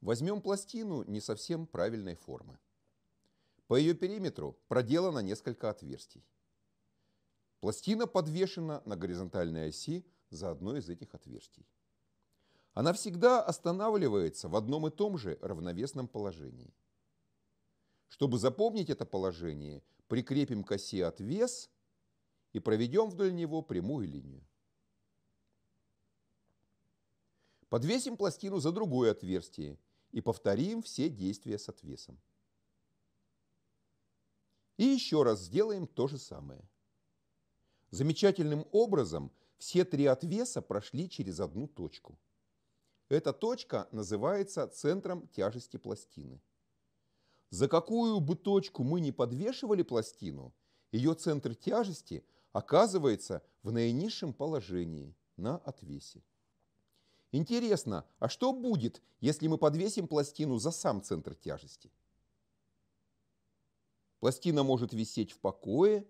Возьмем пластину не совсем правильной формы. По ее периметру проделано несколько отверстий. Пластина подвешена на горизонтальной оси за одно из этих отверстий. Она всегда останавливается в одном и том же равновесном положении. Чтобы запомнить это положение, прикрепим к оси отвес и проведем вдоль него прямую линию. Подвесим пластину за другое отверстие – и повторим все действия с отвесом. И еще раз сделаем то же самое. Замечательным образом все три отвеса прошли через одну точку. Эта точка называется центром тяжести пластины. За какую бы точку мы ни подвешивали пластину, ее центр тяжести оказывается в наинизшем положении на отвесе. Интересно, а что будет, если мы подвесим пластину за сам центр тяжести? Пластина может висеть в покое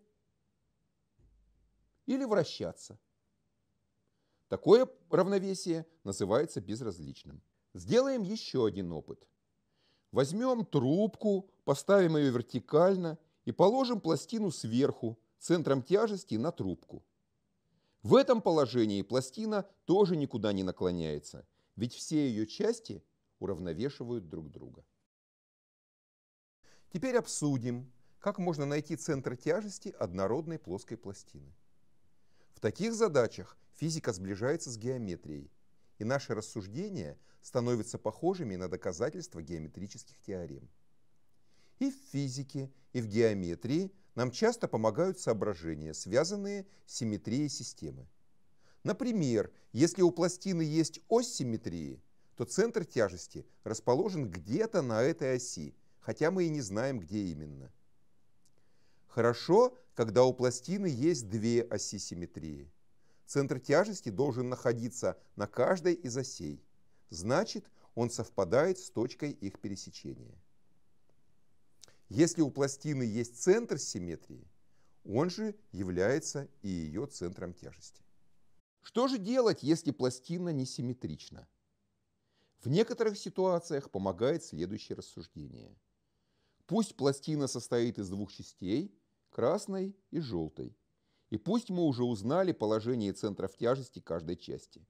или вращаться. Такое равновесие называется безразличным. Сделаем еще один опыт. Возьмем трубку, поставим ее вертикально и положим пластину сверху, центром тяжести на трубку. В этом положении пластина тоже никуда не наклоняется, ведь все ее части уравновешивают друг друга. Теперь обсудим, как можно найти центр тяжести однородной плоской пластины. В таких задачах физика сближается с геометрией, и наши рассуждения становятся похожими на доказательства геометрических теорем. И в физике, и в геометрии нам часто помогают соображения, связанные с симметрией системы. Например, если у пластины есть ось симметрии, то центр тяжести расположен где-то на этой оси, хотя мы и не знаем, где именно. Хорошо, когда у пластины есть две оси симметрии. Центр тяжести должен находиться на каждой из осей. Значит, он совпадает с точкой их пересечения. Если у пластины есть центр симметрии, он же является и ее центром тяжести. Что же делать, если пластина несимметрична? В некоторых ситуациях помогает следующее рассуждение. Пусть пластина состоит из двух частей, красной и желтой. И пусть мы уже узнали положение центров тяжести каждой части.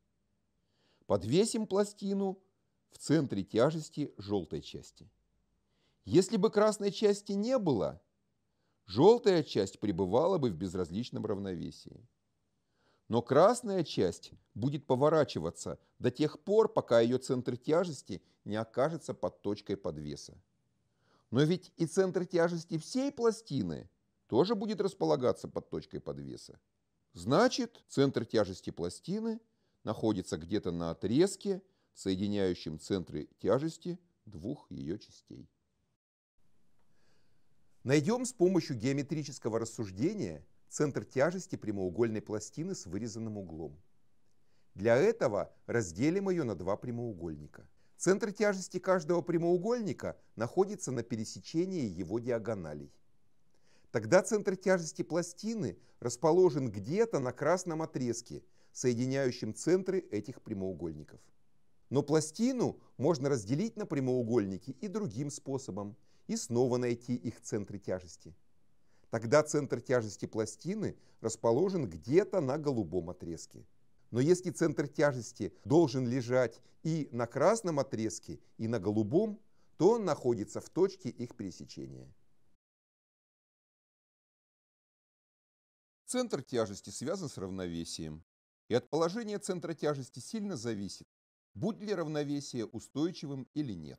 Подвесим пластину в центре тяжести желтой части. Если бы красной части не было, желтая часть пребывала бы в безразличном равновесии. Но красная часть будет поворачиваться до тех пор, пока ее центр тяжести не окажется под точкой подвеса. Но ведь и центр тяжести всей пластины тоже будет располагаться под точкой подвеса. Значит, центр тяжести пластины находится где-то на отрезке, соединяющем центры тяжести двух ее частей. Найдем с помощью геометрического рассуждения центр тяжести прямоугольной пластины с вырезанным углом. Для этого разделим ее на два прямоугольника. Центр тяжести каждого прямоугольника находится на пересечении его диагоналей. Тогда центр тяжести пластины расположен где-то на красном отрезке, соединяющем центры этих прямоугольников. Но пластину можно разделить на прямоугольники и другим способом – и снова найти их центры тяжести. Тогда центр тяжести пластины расположен где-то на голубом отрезке. Но если центр тяжести должен лежать и на красном отрезке, и на голубом, то он находится в точке их пересечения. Центр тяжести связан с равновесием. И от положения центра тяжести сильно зависит, будет ли равновесие устойчивым или нет.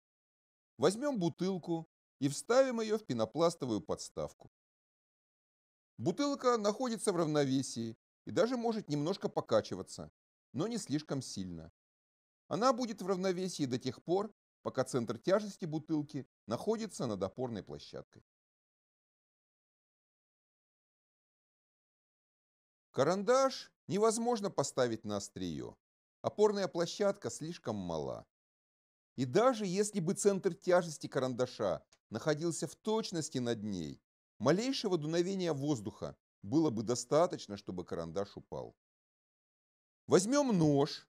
Возьмем бутылку и вставим ее в пенопластовую подставку. Бутылка находится в равновесии и даже может немножко покачиваться, но не слишком сильно. Она будет в равновесии до тех пор, пока центр тяжести бутылки находится над опорной площадкой. Карандаш невозможно поставить на острие. Опорная площадка слишком мала. И даже если бы центр тяжести карандаша находился в точности над ней, малейшего дуновения воздуха было бы достаточно, чтобы карандаш упал. Возьмем нож,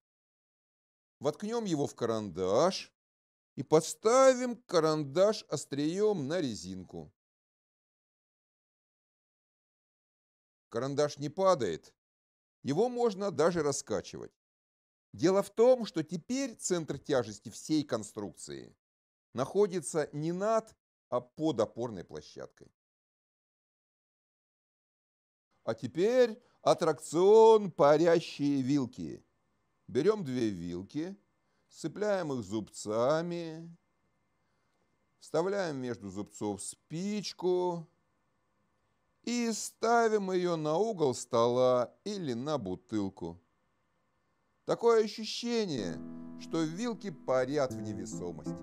воткнем его в карандаш и поставим карандаш острием на резинку. Карандаш не падает, его можно даже раскачивать. Дело в том, что теперь центр тяжести всей конструкции находится не над, а под опорной площадкой. А теперь аттракцион «Парящие вилки». Берем две вилки, сцепляем их зубцами, вставляем между зубцов спичку и ставим ее на угол стола или на бутылку. Такое ощущение, что вилки парят в невесомости.